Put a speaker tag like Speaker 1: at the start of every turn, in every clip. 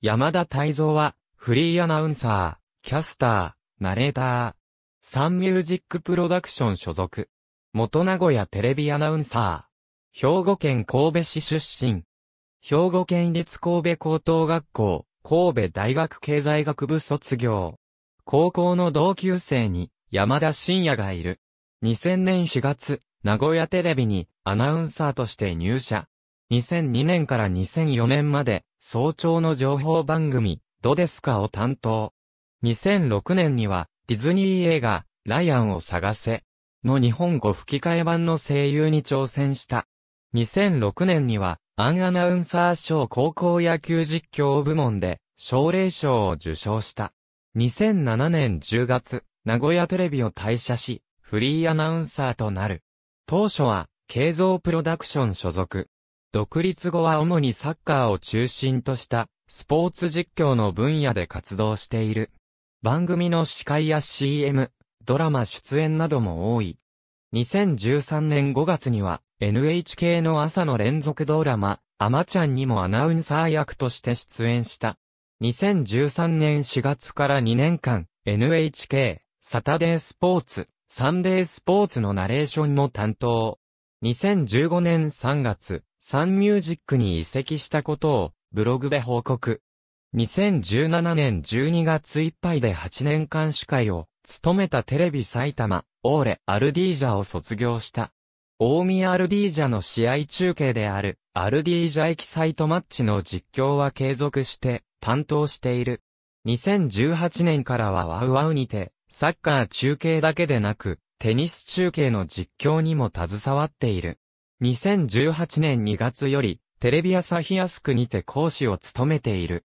Speaker 1: 山田泰造は、フリーアナウンサー、キャスター、ナレーター、サンミュージックプロダクション所属。元名古屋テレビアナウンサー。兵庫県神戸市出身。兵庫県立神戸高等学校、神戸大学経済学部卒業。高校の同級生に山田晋也がいる。2000年4月、名古屋テレビにアナウンサーとして入社。2002年から2004年まで早朝の情報番組、どですかを担当。2006年には、ディズニー映画、ライアンを探せ、の日本語吹き替え版の声優に挑戦した。2006年には、アンアナウンサー賞高校野球実況部門で、奨励賞を受賞した。2007年10月、名古屋テレビを退社し、フリーアナウンサーとなる。当初は、慶造プロダクション所属。独立後は主にサッカーを中心としたスポーツ実況の分野で活動している。番組の司会や CM、ドラマ出演なども多い。2013年5月には NHK の朝の連続ドラマ、アマちゃんにもアナウンサー役として出演した。2013年4月から2年間、NHK、サタデースポーツ、サンデースポーツのナレーションも担当。2015年3月、サンミュージックに移籍したことをブログで報告。2017年12月いっぱいで8年間司会を務めたテレビ埼玉、オーレ・アルディージャを卒業した。大宮アルディージャの試合中継である、アルディージャエキサイトマッチの実況は継続して担当している。2018年からはワウワウにて、サッカー中継だけでなく、テニス中継の実況にも携わっている。2018年2月より、テレビ朝日安クにて講師を務めている。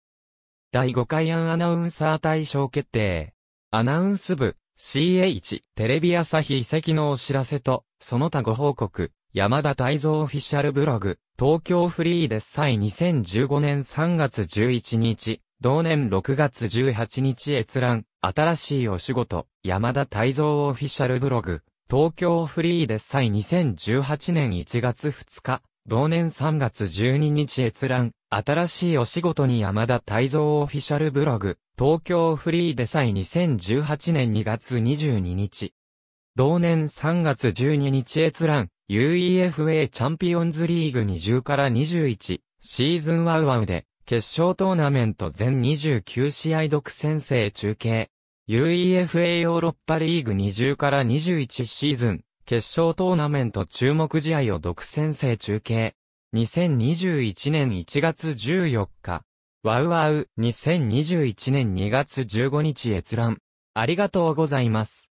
Speaker 1: 第5回アナウンサー大賞決定。アナウンス部、CH、テレビ朝日遺跡のお知らせと、その他ご報告、山田大蔵オフィシャルブログ、東京フリーでイ2015年3月11日、同年6月18日閲覧、新しいお仕事、山田大蔵オフィシャルブログ、東京フリーで際2018年1月2日、同年3月12日閲覧、新しいお仕事に山田泰造オフィシャルブログ、東京フリーで際2018年2月22日。同年3月12日閲覧、UEFA チャンピオンズリーグ20から21、シーズンワウワウで、決勝トーナメント全29試合独占制中継。UEFA ヨーロッパリーグ20から21シーズン、決勝トーナメント注目試合を独占制中継。2021年1月14日。ワウワウ、2021年2月15日閲覧。ありがとうございます。